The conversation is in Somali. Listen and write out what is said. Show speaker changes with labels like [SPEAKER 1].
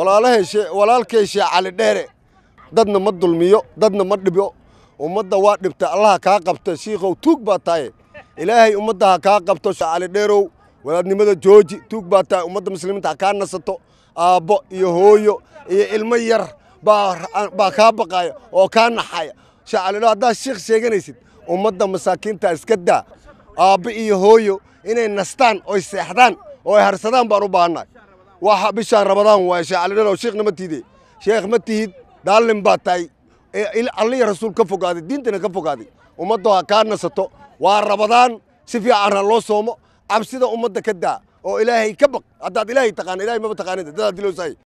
[SPEAKER 1] walaalkay shee cali dheere dadna ma dulmiyo dadna ma dhibo ummadda waa dhibta allaha kaa qabta shiikhow tuug baa tahay ilaahay ummadda ha kaa qabto shee cali dheerow walaadnimada jooji tuug baa tahay ummadda muslimiinta ha kaa nasato aabbo iyo hooyo iyo ilmo yar baa kaa baqaya oo kaa naxaya shee calidheero haddaad shiikh sheeganaysid ummadda masaakiinta iska daa aabbo iyo hooyo inay nastaan oy seexdaan oo ay harsadaan baan u baahannahay waxa bishaan rabadaan waaye sheecalidhanoo sheekh nama tiide sheekh ma tihid daallin baa tahay e, alliya rasuul ka fogaaday diintana ka fogaaday ummaddo ha kaa nasato waa rabadaan si fiican ha loo soomo cabsida ummadda ka daa oo ilaahay ka baq haddaad ilaahay taqaana ilahay maba taqaanid dadaad dilowsahay